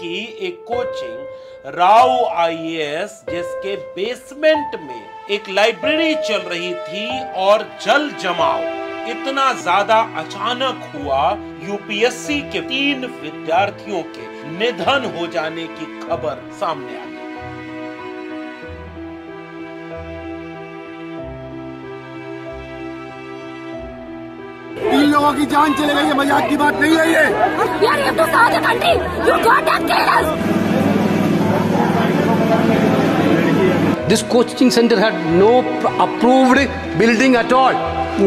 की एक coaching Rau IAS जिसके बेसमेंट में एक लाइब्रेरी चल रही थी और जल जमाव इतना ज्यादा अचानक हुआ यूपीएससी के तीन विद्यार्थियों के निधन हो जाने की खबर सामने आई लोगों की जान चले गई है मजाक की बात नहीं है ये This coaching center had no approved building at all.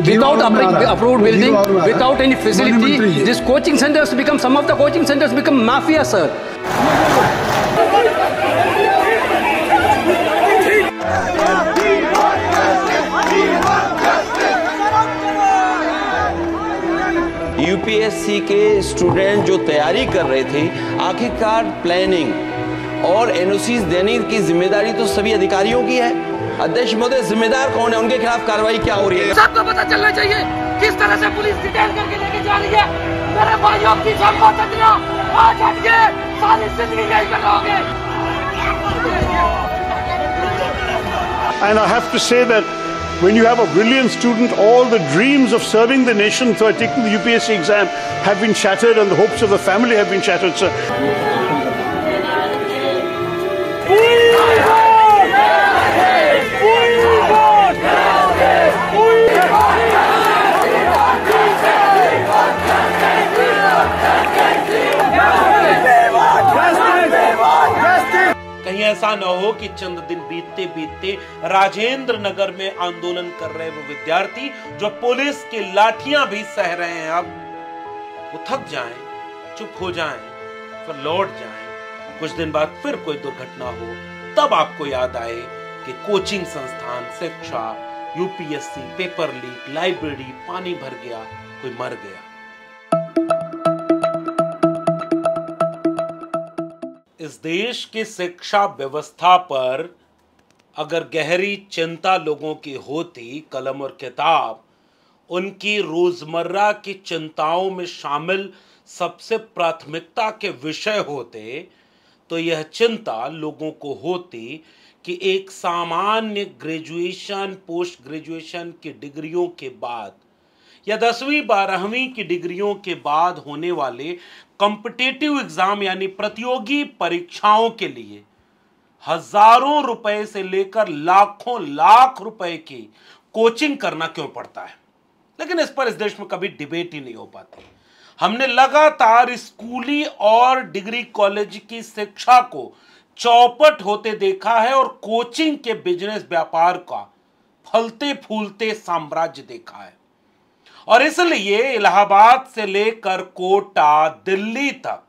Without approved building, without any facility, this coaching centers become, some of the coaching centers become mafia, sir. UPSC के स्टूडेंट जो तैयारी कर रहे थे आखिरकार प्लानिंग और एनओसीज देने की जिम्मेदारी तो सभी अधिकारियों की है अध्यक्ष महोदय जिम्मेदार कौन है उनके खिलाफ कार्रवाई क्या हो रही है सबको पता चलना चाहिए किस तरह से पुलिस डिटेल करके लेके जा रही है मेरे भाइयों की आज सारी जिंदगी यही रहोगे when you have a brilliant student, all the dreams of serving the nation through taking the UPSC exam have been shattered and the hopes of the family have been shattered, sir. ऐसा न हो कि चंद दिन बीतते बीतते राजेंद्र नगर में आंदोलन कर रहे वो विद्यार्थी जो पुलिस की लाठियां भी सह रहे हैं अब वो थक जाए चुप हो जाए फिर लौट जाए कुछ दिन बाद फिर कोई दुर्घटना हो तब आपको याद आए कि कोचिंग संस्थान शिक्षा यूपीएससी पेपर लीक लाइब्रेरी पानी भर गया कोई मर गया इस देश की शिक्षा व्यवस्था पर अगर गहरी चिंता लोगों की होती कलम और किताब उनकी रोज़मर्रा की चिंताओं में शामिल सबसे प्राथमिकता के विषय होते तो यह चिंता लोगों को होती कि एक सामान्य ग्रेजुएशन पोस्ट ग्रेजुएशन की डिग्रियों के बाद या दसवीं बारहवीं की डिग्रियों के बाद होने वाले कॉम्पिटेटिव एग्जाम यानी प्रतियोगी परीक्षाओं के लिए हजारों रुपए से लेकर लाखों लाख रुपए की कोचिंग करना क्यों पड़ता है लेकिन इस पर इस देश में कभी डिबेट ही नहीं हो पाती हमने लगातार स्कूली और डिग्री कॉलेज की शिक्षा को चौपट होते देखा है और कोचिंग के बिजनेस व्यापार का फलते फूलते साम्राज्य देखा है और इसलिए इलाहाबाद से लेकर कोटा दिल्ली तक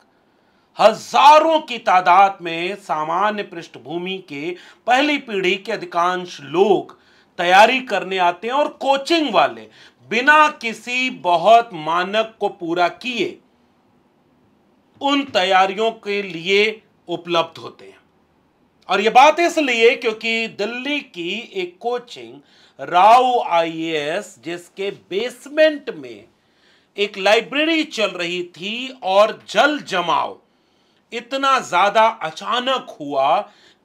हजारों की तादाद में सामान्य पृष्ठभूमि के पहली पीढ़ी के अधिकांश लोग तैयारी करने आते हैं और कोचिंग वाले बिना किसी बहुत मानक को पूरा किए उन तैयारियों के लिए उपलब्ध होते हैं और यह बात इसलिए क्योंकि दिल्ली की एक कोचिंग राव आईएएस जिसके बेसमेंट में एक लाइब्रेरी चल रही थी और जल जमाव इतना ज्यादा अचानक हुआ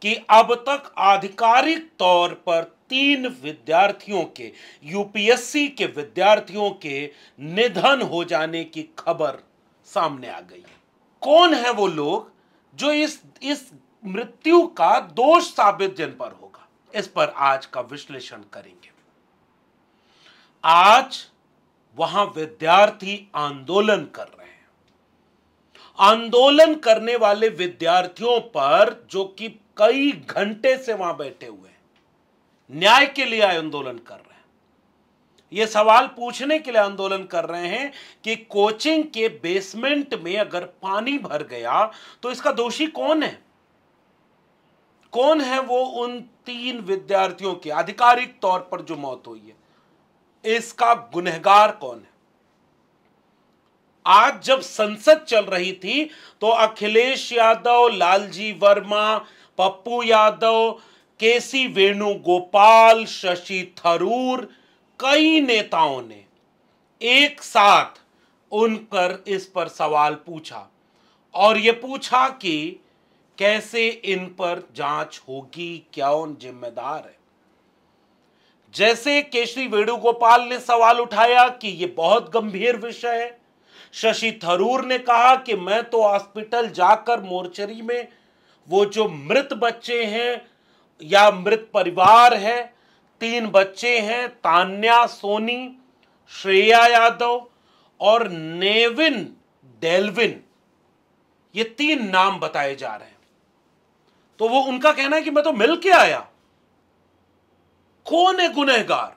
कि अब तक आधिकारिक तौर पर तीन विद्यार्थियों के यूपीएससी के विद्यार्थियों के निधन हो जाने की खबर सामने आ गई कौन है वो लोग जो इस इस मृत्यु का दोष साबित जिन पर होगा इस पर आज का विश्लेषण करेंगे आज वहां विद्यार्थी आंदोलन कर रहे हैं आंदोलन करने वाले विद्यार्थियों पर जो कि कई घंटे से वहां बैठे हुए हैं न्याय के लिए आंदोलन कर रहे हैं यह सवाल पूछने के लिए आंदोलन कर रहे हैं कि कोचिंग के बेसमेंट में अगर पानी भर गया तो इसका दोषी कौन है कौन है वो उन तीन विद्यार्थियों की आधिकारिक तौर पर जो मौत हुई है इसका गुनहगार कौन है आज जब संसद चल रही थी तो अखिलेश यादव लालजी वर्मा पप्पू यादव केसी वेणुगोपाल शशि थरूर कई नेताओं ने एक साथ उन पर इस पर सवाल पूछा और ये पूछा कि कैसे इन पर जांच होगी क्या उन जिम्मेदार है जैसे केशरी वेणुगोपाल ने सवाल उठाया कि यह बहुत गंभीर विषय है शशि थरूर ने कहा कि मैं तो हॉस्पिटल जाकर मोर्चरी में वो जो मृत बच्चे हैं या मृत परिवार है तीन बच्चे हैं तान्या सोनी श्रेया यादव और नेविन डेलविन ये तीन नाम बताए जा रहे हैं तो वो उनका कहना है कि मैं तो मिल के आया कौन है गुनहगार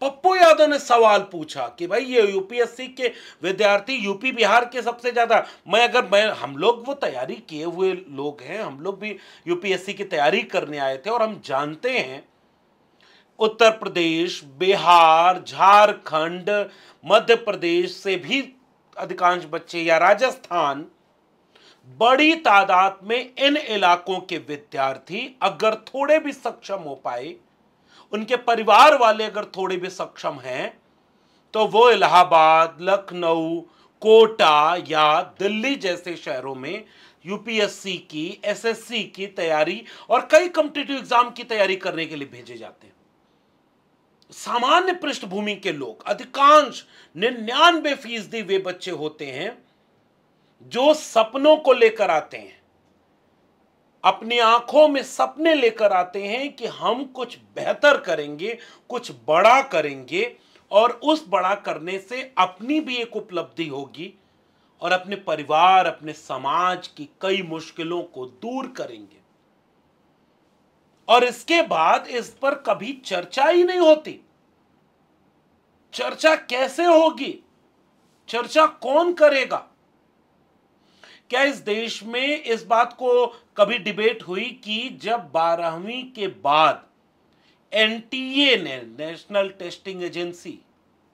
पप्पू यादव ने सवाल पूछा कि भाई ये यूपीएससी के विद्यार्थी यूपी बिहार के सबसे ज़्यादा मैं अगर मैं हम लोग वो तैयारी किए हुए लोग हैं हम लोग भी यूपीएससी की तैयारी करने आए थे और हम जानते हैं उत्तर प्रदेश बिहार झारखंड मध्य प्रदेश से भी अधिकांश बच्चे या राजस्थान बड़ी तादाद में इन इलाकों के विद्यार्थी अगर थोड़े भी सक्षम हो पाए उनके परिवार वाले अगर थोड़े भी सक्षम हैं तो वो इलाहाबाद लखनऊ कोटा या दिल्ली जैसे शहरों में यूपीएससी की एसएससी की तैयारी और कई कंपिटेटिव एग्जाम की तैयारी करने के लिए भेजे जाते हैं सामान्य पृष्ठभूमि के लोग अधिकांश निन्यानबे फीसदी वे बच्चे होते हैं जो सपनों को लेकर आते हैं अपनी आंखों में सपने लेकर आते हैं कि हम कुछ बेहतर करेंगे कुछ बड़ा करेंगे और उस बड़ा करने से अपनी भी एक उपलब्धि होगी और अपने परिवार अपने समाज की कई मुश्किलों को दूर करेंगे और इसके बाद इस पर कभी चर्चा ही नहीं होती चर्चा कैसे होगी चर्चा कौन करेगा क्या इस देश में इस बात को कभी डिबेट हुई कि जब बारहवीं के बाद एनटीए ने नेशनल टेस्टिंग एजेंसी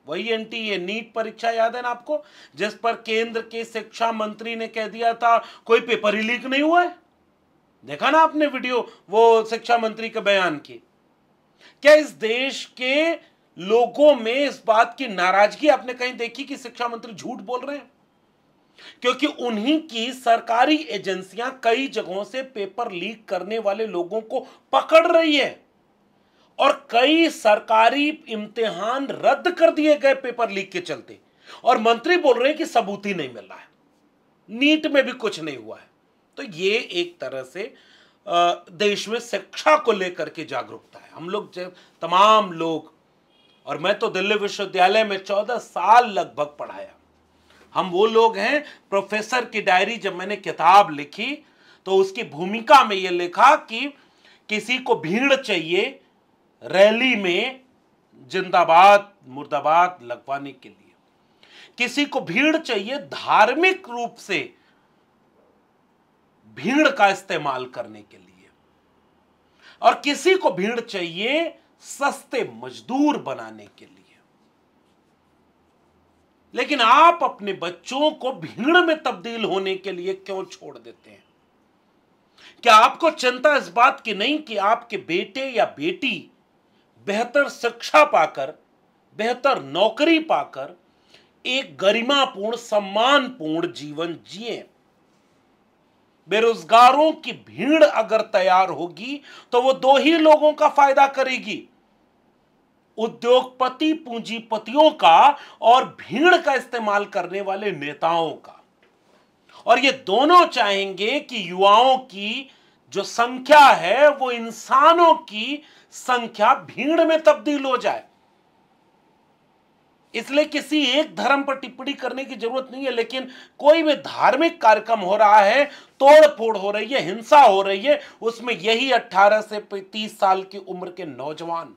वही एनटीए नीट परीक्षा याद है ना आपको जिस पर केंद्र के शिक्षा मंत्री ने कह दिया था कोई पेपर ही लीक नहीं हुआ है देखा ना आपने वीडियो वो शिक्षा मंत्री के बयान की क्या इस देश के लोगों में इस बात की नाराजगी आपने कहीं देखी कि शिक्षा मंत्री झूठ बोल रहे हैं क्योंकि उन्हीं की सरकारी एजेंसियां कई जगहों से पेपर लीक करने वाले लोगों को पकड़ रही है और कई सरकारी इम्तिहान रद्द कर दिए गए पेपर लीक के चलते और मंत्री बोल रहे हैं कि सबूत ही नहीं मिल रहा है नीट में भी कुछ नहीं हुआ है तो ये एक तरह से देश में शिक्षा को लेकर के जागरूकता है हम लोग जब तमाम लोग और मैं तो दिल्ली विश्वविद्यालय में चौदह साल लगभग पढ़ाया हम वो लोग हैं प्रोफेसर की डायरी जब मैंने किताब लिखी तो उसकी भूमिका में ये लिखा कि किसी को भीड़ चाहिए रैली में जिंदाबाद मुर्दाबाद लगवाने के लिए किसी को भीड़ चाहिए धार्मिक रूप से भीड़ का इस्तेमाल करने के लिए और किसी को भीड़ चाहिए सस्ते मजदूर बनाने के लिए लेकिन आप अपने बच्चों को भीड़ में तब्दील होने के लिए क्यों छोड़ देते हैं क्या आपको चिंता इस बात की नहीं कि आपके बेटे या बेटी बेहतर शिक्षा पाकर बेहतर नौकरी पाकर एक गरिमापूर्ण सम्मानपूर्ण जीवन जिए बेरोजगारों की भीड़ अगर तैयार होगी तो वो दो ही लोगों का फायदा करेगी उद्योगपति पूंजीपतियों का और भीड़ का इस्तेमाल करने वाले नेताओं का और ये दोनों चाहेंगे कि युवाओं की जो संख्या है वो इंसानों की संख्या भीड़ में तब्दील हो जाए इसलिए किसी एक धर्म पर टिप्पणी करने की जरूरत नहीं है लेकिन कोई भी धार्मिक कार्यक्रम हो रहा है तोड़ फोड़ हो रही है हिंसा हो रही है उसमें यही 18 से 30 साल की उम्र के नौजवान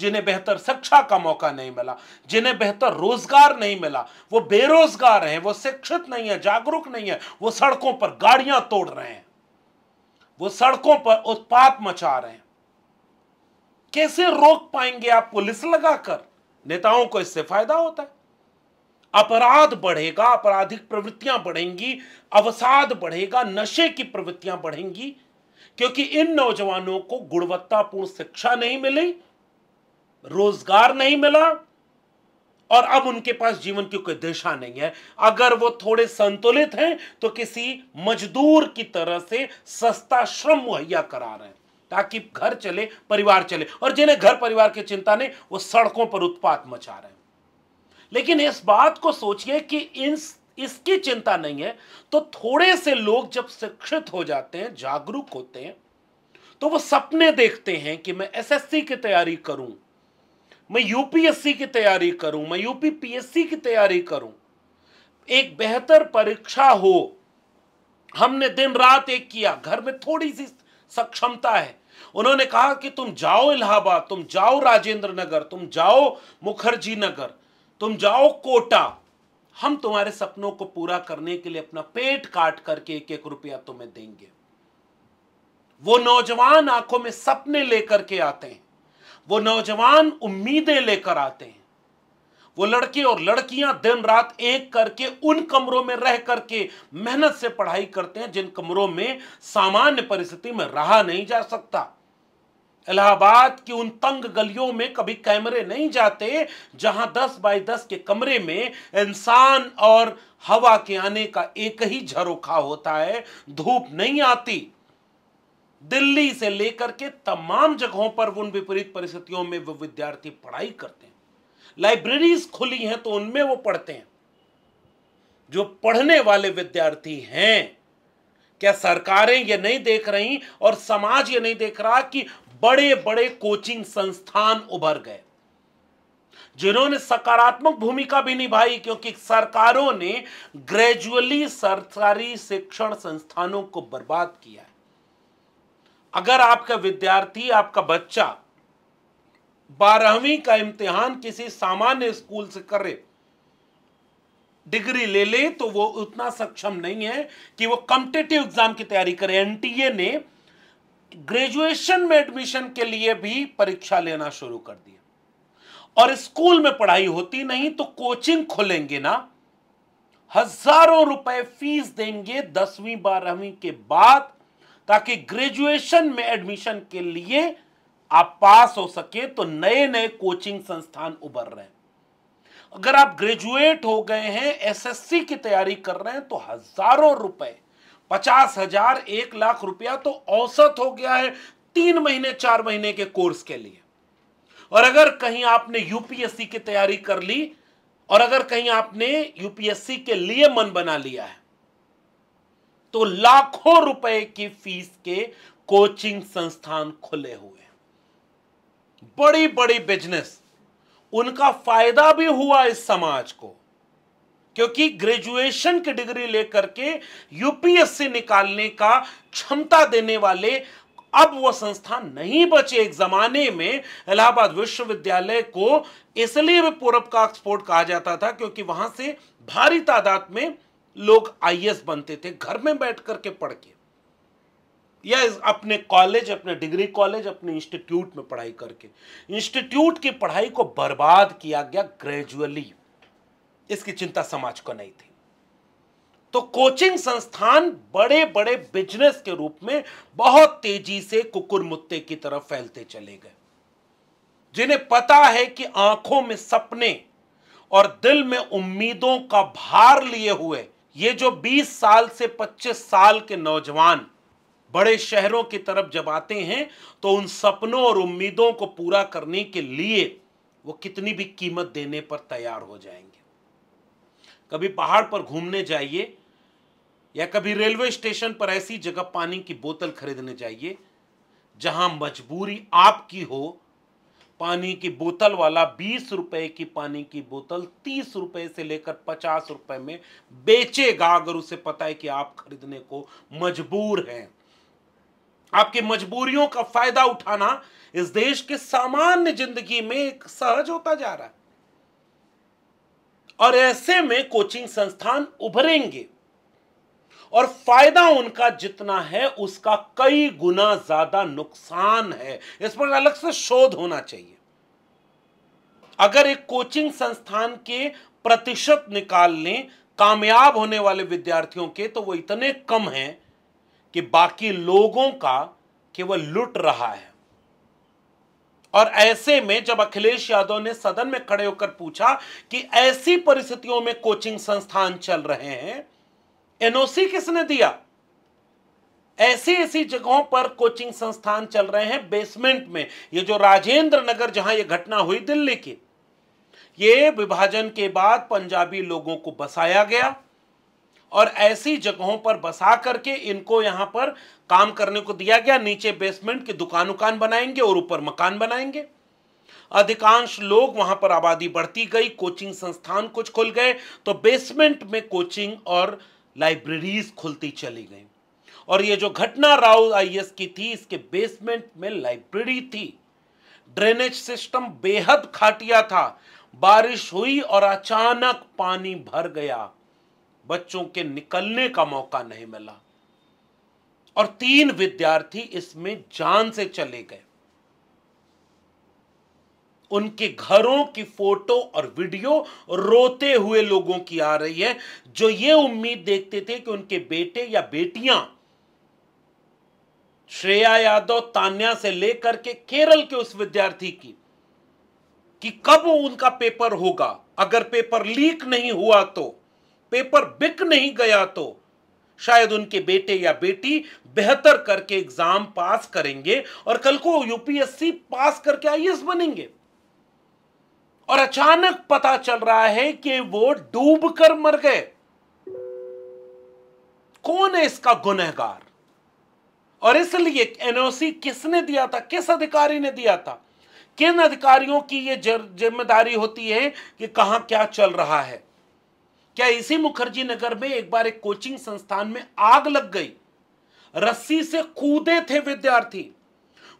जिन्हें बेहतर शिक्षा का मौका नहीं मिला जिन्हें बेहतर रोजगार नहीं मिला वो बेरोजगार हैं वो शिक्षित नहीं है जागरूक नहीं है वो सड़कों पर गाड़ियां तोड़ रहे हैं वो सड़कों पर उत्पात मचा रहे हैं कैसे रोक पाएंगे आप पुलिस लगाकर नेताओं को इससे फायदा होता है अपराध बढ़ेगा आपराधिक प्रवृत्तियां बढ़ेंगी अवसाद बढ़ेगा नशे की प्रवृत्तियां बढ़ेंगी क्योंकि इन नौजवानों को गुणवत्तापूर्ण शिक्षा नहीं मिली रोजगार नहीं मिला और अब उनके पास जीवन की कोई दिशा नहीं है अगर वो थोड़े संतुलित हैं तो किसी मजदूर की तरह से सस्ता श्रम मुहैया करा रहे हैं ताकि घर चले परिवार चले और जिन्हें घर परिवार की चिंता नहीं वो सड़कों पर उत्पात मचा रहे हैं लेकिन इस बात को सोचिए कि इन इसकी चिंता नहीं है तो थोड़े से लोग जब शिक्षित हो जाते हैं जागरूक होते हैं तो वो सपने देखते हैं कि मैं एसएससी की तैयारी करूं मैं यूपीएससी की तैयारी करूं मैं यूपी पीएससी की तैयारी करूं एक बेहतर परीक्षा हो हमने दिन रात एक किया घर में थोड़ी सी सक्षमता है उन्होंने कहा कि तुम जाओ इलाहाबाद तुम जाओ राजेंद्र नगर तुम जाओ मुखर्जी नगर तुम जाओ कोटा हम तुम्हारे सपनों को पूरा करने के लिए अपना पेट काट करके एक एक रुपया तुम्हें देंगे वो नौजवान आंखों में सपने लेकर के आते हैं वो नौजवान उम्मीदें लेकर आते हैं वो लड़के और लड़कियां दिन रात एक करके उन कमरों में रह करके मेहनत से पढ़ाई करते हैं जिन कमरों में सामान्य परिस्थिति में रहा नहीं जा सकता इलाहाबाद की उन तंग गलियों में कभी कैमरे नहीं जाते जहां 10 बाय 10 के कमरे में इंसान और हवा के आने का एक ही झरोखा होता है धूप नहीं आती दिल्ली से लेकर के तमाम जगहों पर उन विपरीत परिस्थितियों में वो विद्यार्थी पढ़ाई करते हैं लाइब्रेरीज खुली हैं तो उनमें वो पढ़ते हैं जो पढ़ने वाले विद्यार्थी हैं क्या सरकारें ये नहीं देख रही और समाज ये नहीं देख रहा कि बड़े बड़े कोचिंग संस्थान उभर गए जिन्होंने सकारात्मक भूमिका भी निभाई क्योंकि सरकारों ने ग्रेजुअली सरकारी शिक्षण संस्थानों को बर्बाद किया है अगर आपका विद्यार्थी आपका बच्चा बारहवीं का इम्तिहान किसी सामान्य स्कूल से करे डिग्री ले ले तो वो उतना सक्षम नहीं है कि वो कंपिटेटिव एग्जाम की तैयारी करे एनटीए ने ग्रेजुएशन में एडमिशन के लिए भी परीक्षा लेना शुरू कर दिया और स्कूल में पढ़ाई होती नहीं तो कोचिंग खोलेंगे ना हजारों रुपए फीस देंगे दसवीं बारहवीं के बाद ताकि ग्रेजुएशन में एडमिशन के लिए आप पास हो सके तो नए नए कोचिंग संस्थान उभर रहे हैं अगर आप ग्रेजुएट हो गए हैं एसएससी की तैयारी कर रहे हैं तो हजारों रुपए पचास हजार एक लाख रुपया तो औसत हो गया है तीन महीने चार महीने के कोर्स के लिए और अगर कहीं आपने यूपीएससी की तैयारी कर ली और अगर कहीं आपने यूपीएससी के लिए मन बना लिया है तो लाखों रुपए की फीस के कोचिंग संस्थान खुले हुए बड़ी बड़ी बिजनेस उनका फायदा भी हुआ इस समाज को क्योंकि ग्रेजुएशन की डिग्री लेकर के यूपीएससी निकालने का क्षमता देने वाले अब वो संस्थान नहीं बचे एक जमाने में इलाहाबाद विश्वविद्यालय को इसलिए भी पूरब का एक्सपोर्ट कहा जाता था क्योंकि वहां से भारी तादाद में लोग आईएएस बनते थे घर में बैठ करके पढ़ के या अपने कॉलेज अपने डिग्री कॉलेज अपने इंस्टीट्यूट में पढ़ाई करके इंस्टीट्यूट की पढ़ाई को बर्बाद किया गया ग्रेजुअली इसकी चिंता समाज को नहीं थी तो कोचिंग संस्थान बड़े बड़े बिजनेस के रूप में बहुत तेजी से कुकुर मुत्ते की तरफ फैलते चले गए जिन्हें पता है कि आंखों में सपने और दिल में उम्मीदों का भार लिए हुए ये जो 20 साल से 25 साल के नौजवान बड़े शहरों की तरफ जब आते हैं तो उन सपनों और उम्मीदों को पूरा करने के लिए वो कितनी भी कीमत देने पर तैयार हो जाएंगे कभी पहाड़ पर घूमने जाइए या कभी रेलवे स्टेशन पर ऐसी जगह पानी की बोतल खरीदने जाइए जहां मजबूरी आपकी हो पानी की बोतल वाला बीस रुपए की पानी की बोतल तीस रुपए से लेकर पचास रुपए में बेचेगा अगर उसे पता है कि आप खरीदने को मजबूर हैं आपकी मजबूरियों का फायदा उठाना इस देश के सामान्य जिंदगी में एक सहज होता जा रहा है और ऐसे में कोचिंग संस्थान उभरेंगे और फायदा उनका जितना है उसका कई गुना ज्यादा नुकसान है इस पर अलग से शोध होना चाहिए अगर एक कोचिंग संस्थान के प्रतिशत निकाल लें कामयाब होने वाले विद्यार्थियों के तो वो इतने कम हैं कि बाकी लोगों का केवल लुट रहा है और ऐसे में जब अखिलेश यादव ने सदन में खड़े होकर पूछा कि ऐसी परिस्थितियों में कोचिंग संस्थान चल रहे हैं एनओसी किसने दिया ऐसी ऐसी जगहों पर कोचिंग संस्थान चल रहे हैं बेसमेंट में ये जो राजेंद्र नगर जहां ये घटना हुई दिल्ली की ये विभाजन के बाद पंजाबी लोगों को बसाया गया और ऐसी जगहों पर बसा करके इनको यहां पर काम करने को दिया गया नीचे बेसमेंट की दुकान उकान बनाएंगे और ऊपर मकान बनाएंगे अधिकांश लोग वहां पर आबादी बढ़ती गई कोचिंग संस्थान कुछ खुल गए तो बेसमेंट में कोचिंग और लाइब्रेरीज खुलती चली गई और ये जो घटना राउल आईएएस की थी इसके बेसमेंट में लाइब्रेरी थी ड्रेनेज सिस्टम बेहद खाटिया था बारिश हुई और अचानक पानी भर गया बच्चों के निकलने का मौका नहीं मिला और तीन विद्यार्थी इसमें जान से चले गए उनके घरों की फोटो और वीडियो रोते हुए लोगों की आ रही है जो ये उम्मीद देखते थे कि उनके बेटे या बेटियां श्रेया यादव तान्या से लेकर के केरल के उस विद्यार्थी की कि कब उनका पेपर होगा अगर पेपर लीक नहीं हुआ तो पेपर बिक नहीं गया तो शायद उनके बेटे या बेटी बेहतर करके एग्जाम पास करेंगे और कल को यूपीएससी पास करके आईएएस बनेंगे और अचानक पता चल रहा है कि वो डूब कर मर गए कौन है इसका गुनहगार और इसलिए एनओसी किसने दिया था किस अधिकारी ने दिया था किन अधिकारियों की यह जिम्मेदारी होती है कि कहा क्या चल रहा है क्या इसी मुखर्जी नगर में एक बार एक कोचिंग संस्थान में आग लग गई रस्सी से कूदे थे विद्यार्थी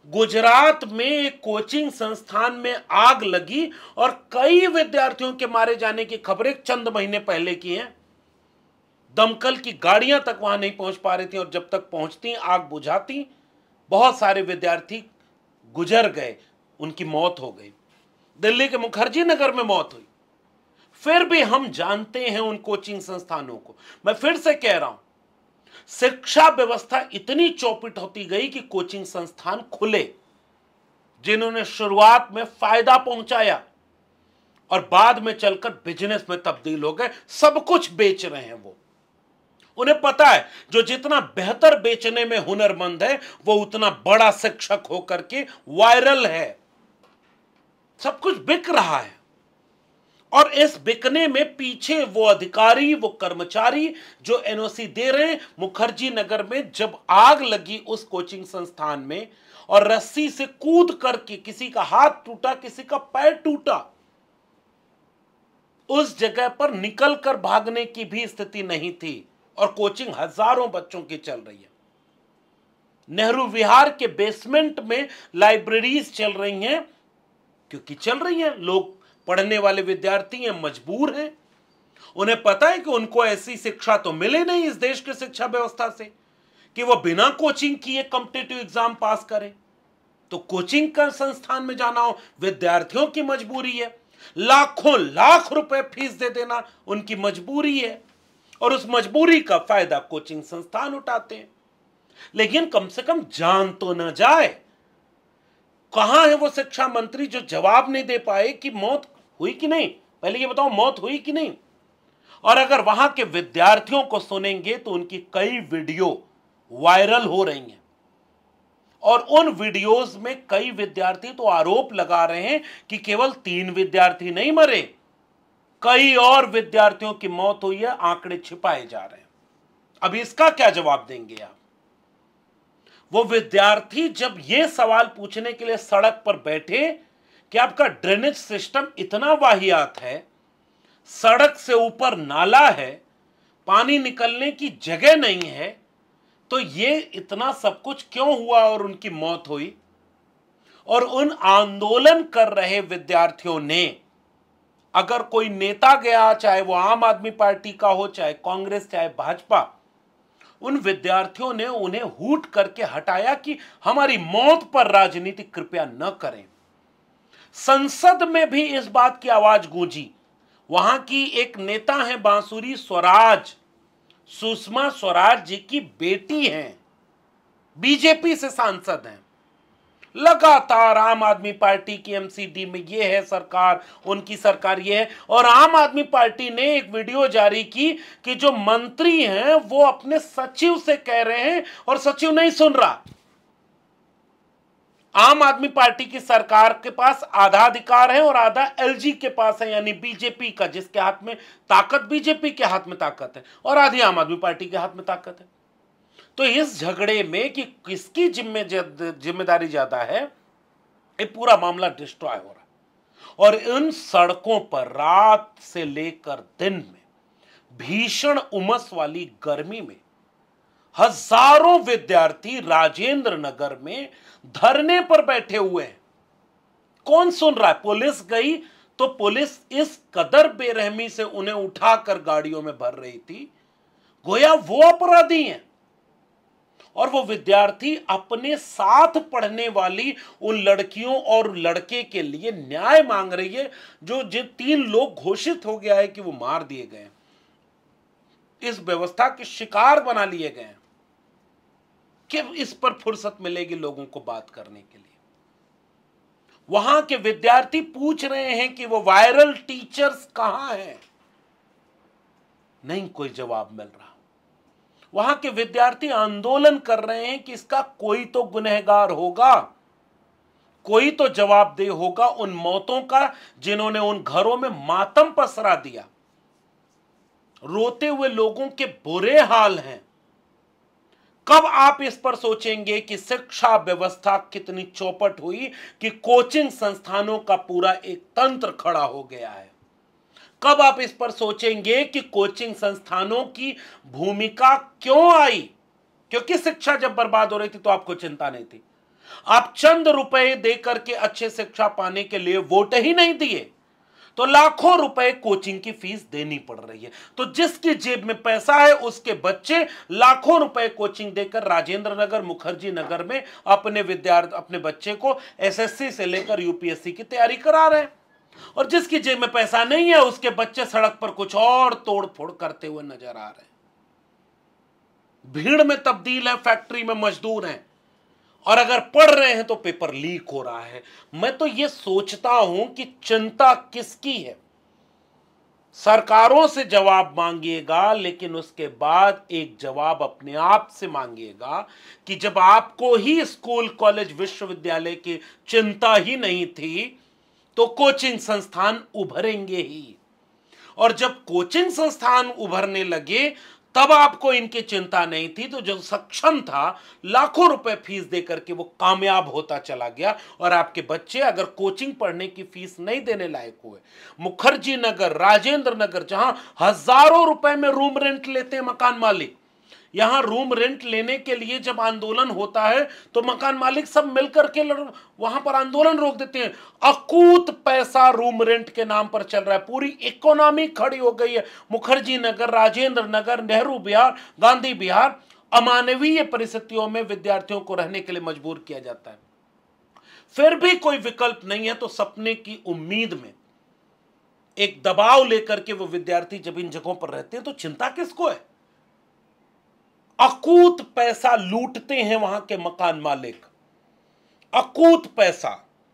गुजरात में एक कोचिंग संस्थान में आग लगी और कई विद्यार्थियों के मारे जाने की खबरें चंद महीने पहले की हैं दमकल की गाड़ियां तक वहां नहीं पहुंच पा रही थी और जब तक पहुंचती आग बुझाती बहुत सारे विद्यार्थी गुजर गए उनकी मौत हो गई दिल्ली के मुखर्जी नगर में मौत हुई फिर भी हम जानते हैं उन कोचिंग संस्थानों को मैं फिर से कह रहा हूं शिक्षा व्यवस्था इतनी चौपट होती गई कि कोचिंग संस्थान खुले जिन्होंने शुरुआत में फायदा पहुंचाया और बाद में चलकर बिजनेस में तब्दील हो गए सब कुछ बेच रहे हैं वो उन्हें पता है जो जितना बेहतर बेचने में हुनरमंद है वो उतना बड़ा शिक्षक होकर के वायरल है सब कुछ बिक रहा है और इस बिकने में पीछे वो अधिकारी वो कर्मचारी जो एनओसी दे रहे मुखर्जी नगर में जब आग लगी उस कोचिंग संस्थान में और रस्सी से कूद करके किसी का हाथ टूटा किसी का पैर टूटा उस जगह पर निकल कर भागने की भी स्थिति नहीं थी और कोचिंग हजारों बच्चों की चल रही है नेहरू विहार के बेसमेंट में लाइब्रेरीज चल रही हैं क्योंकि चल रही हैं लोग पढ़ने वाले विद्यार्थी हैं मजबूर हैं उन्हें पता है कि उनको ऐसी शिक्षा तो मिले नहीं इस देश की शिक्षा व्यवस्था से कि वो बिना कोचिंग किए कॉम्पिटेटिव एग्जाम पास करें तो कोचिंग का संस्थान में जाना हो विद्यार्थियों की मजबूरी है लाखों लाख रुपए फीस दे देना उनकी मजबूरी है और उस मजबूरी का फायदा कोचिंग संस्थान उठाते हैं लेकिन कम से कम जान तो ना जाए कहां है वो शिक्षा मंत्री जो जवाब नहीं दे पाए कि मौत हुई कि नहीं पहले ये बताओ मौत हुई कि नहीं और अगर वहां के विद्यार्थियों को सुनेंगे तो उनकी कई वीडियो वायरल हो रही हैं और उन वीडियोस में कई विद्यार्थी तो आरोप लगा रहे हैं कि केवल तीन विद्यार्थी नहीं मरे कई और विद्यार्थियों की मौत हुई है आंकड़े छिपाए जा रहे हैं अब इसका क्या जवाब देंगे आप वो विद्यार्थी जब ये सवाल पूछने के लिए सड़क पर बैठे कि आपका ड्रेनेज सिस्टम इतना वाहियात है सड़क से ऊपर नाला है पानी निकलने की जगह नहीं है तो ये इतना सब कुछ क्यों हुआ और उनकी मौत हुई और उन आंदोलन कर रहे विद्यार्थियों ने अगर कोई नेता गया चाहे वो आम आदमी पार्टी का हो चाहे कांग्रेस चाहे भाजपा उन विद्यार्थियों ने उन्हें हूट करके हटाया कि हमारी मौत पर राजनीति कृपया न करें संसद में भी इस बात की आवाज गूंजी वहां की एक नेता है बांसुरी स्वराज सुषमा स्वराज जी की बेटी हैं बीजेपी से सांसद हैं लगातार आम आदमी पार्टी की एमसीडी में यह है सरकार उनकी सरकार ये है और आम आदमी पार्टी ने एक वीडियो जारी की कि जो मंत्री हैं वो अपने सचिव से कह रहे हैं और सचिव नहीं सुन रहा आम आदमी पार्टी की सरकार के पास आधा अधिकार है और आधा एलजी के पास है यानी बीजेपी का जिसके हाथ में ताकत बीजेपी के हाथ में ताकत है और आधी आम आदमी पार्टी के हाथ में ताकत है तो इस झगड़े में कि किसकी जिम्मे जिम्मेदारी ज्यादा है ये पूरा मामला डिस्ट्रॉय हो रहा है और इन सड़कों पर रात से लेकर दिन में भीषण उमस वाली गर्मी में हजारों विद्यार्थी राजेंद्र नगर में धरने पर बैठे हुए हैं कौन सुन रहा है पुलिस गई तो पुलिस इस कदर बेरहमी से उन्हें उठाकर गाड़ियों में भर रही थी गोया वो अपराधी हैं और वो विद्यार्थी अपने साथ पढ़ने वाली उन लड़कियों और लड़के के लिए न्याय मांग रही है जो जिन तीन लोग घोषित हो गया है कि वो मार दिए गए इस व्यवस्था के शिकार बना लिए गए कि इस पर फुर्सत मिलेगी लोगों को बात करने के लिए वहां के विद्यार्थी पूछ रहे हैं कि वो वायरल टीचर्स कहां हैं नहीं कोई जवाब मिल रहा वहां के विद्यार्थी आंदोलन कर रहे हैं कि इसका कोई तो गुनहगार होगा कोई तो जवाबदेह होगा उन मौतों का जिन्होंने उन घरों में मातम पसरा दिया रोते हुए लोगों के बुरे हाल हैं कब आप इस पर सोचेंगे कि शिक्षा व्यवस्था कितनी चौपट हुई कि कोचिंग संस्थानों का पूरा एक तंत्र खड़ा हो गया है कब आप इस पर सोचेंगे कि कोचिंग संस्थानों की भूमिका क्यों आई क्योंकि शिक्षा जब बर्बाद हो रही थी तो आपको चिंता नहीं थी आप चंद रुपए देकर के अच्छे शिक्षा पाने के लिए वोट ही नहीं दिए तो लाखों रुपए कोचिंग की फीस देनी पड़ रही है तो जिसकी जेब में पैसा है उसके बच्चे लाखों रुपए कोचिंग देकर राजेंद्र नगर मुखर्जी नगर में अपने विद्यार्थी अपने बच्चे को एसएससी से लेकर यूपीएससी की तैयारी करा रहे हैं और जिसकी जेब में पैसा नहीं है उसके बच्चे सड़क पर कुछ और तोड़ फोड़ करते हुए नजर आ रहे हैं भीड़ में तब्दील है फैक्ट्री में मजदूर हैं और अगर पढ़ रहे हैं तो पेपर लीक हो रहा है मैं तो यह सोचता हूं कि चिंता किसकी है सरकारों से जवाब मांगिएगा लेकिन उसके बाद एक जवाब अपने आप से मांगिएगा कि जब आपको ही स्कूल कॉलेज विश्वविद्यालय की चिंता ही नहीं थी तो कोचिंग संस्थान उभरेंगे ही और जब कोचिंग संस्थान उभरने लगे तब आपको इनकी चिंता नहीं थी तो जो सक्षम था लाखों रुपए फीस दे करके वो कामयाब होता चला गया और आपके बच्चे अगर कोचिंग पढ़ने की फीस नहीं देने लायक हुए मुखर्जी नगर राजेंद्र नगर जहां हजारों रुपए में रूम रेंट लेते हैं मकान मालिक यहाँ रूम रेंट लेने के लिए जब आंदोलन होता है तो मकान मालिक सब मिलकर के वहां पर आंदोलन रोक देते हैं अकूत पैसा रूम रेंट के नाम पर चल रहा है पूरी इकोनॉमी खड़ी हो गई है मुखर्जी नगर राजेंद्र नगर नेहरू बिहार गांधी बिहार अमानवीय परिस्थितियों में विद्यार्थियों को रहने के लिए मजबूर किया जाता है फिर भी कोई विकल्प नहीं है तो सपने की उम्मीद में एक दबाव लेकर के वो विद्यार्थी जब इन जगहों पर रहते हैं तो चिंता किसको है अकूत पैसा लूटते हैं वहां के मकान मालिक अकूत पैसा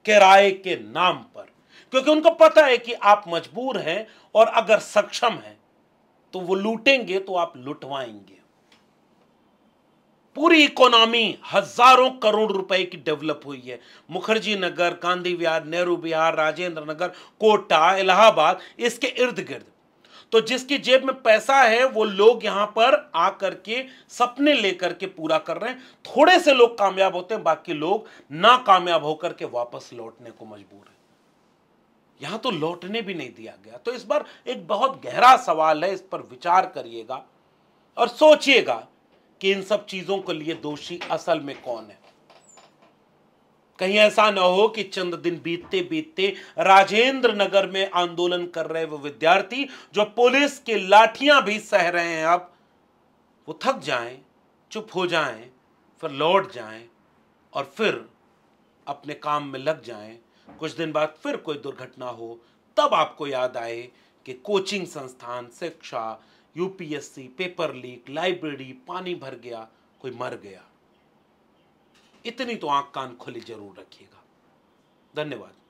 किराए के नाम पर क्योंकि उनको पता है कि आप मजबूर हैं और अगर सक्षम हैं तो वो लूटेंगे तो आप लुटवाएंगे पूरी इकोनॉमी हजारों करोड़ रुपए की डेवलप हुई है मुखर्जी नगर गांधी विहार नेहरू विहार राजेंद्र नगर कोटा इलाहाबाद इसके इर्द गिर्द तो जिसकी जेब में पैसा है वो लोग यहां पर आकर के सपने लेकर के पूरा कर रहे हैं थोड़े से लोग कामयाब होते हैं बाकी लोग नाकामयाब होकर के वापस लौटने को मजबूर है यहां तो लौटने भी नहीं दिया गया तो इस बार एक बहुत गहरा सवाल है इस पर विचार करिएगा और सोचिएगा कि इन सब चीजों के लिए दोषी असल में कौन है कहीं ऐसा न हो कि चंद दिन बीतते बीतते राजेंद्र नगर में आंदोलन कर रहे वो विद्यार्थी जो पुलिस के लाठियां भी सह रहे हैं अब वो थक जाएं चुप हो जाएं फिर लौट जाएं और फिर अपने काम में लग जाएं कुछ दिन बाद फिर कोई दुर्घटना हो तब आपको याद आए कि कोचिंग संस्थान शिक्षा यूपीएससी पेपर लीक लाइब्रेरी पानी भर गया कोई मर गया इतनी तो आंख कान खुली जरूर रखिएगा धन्यवाद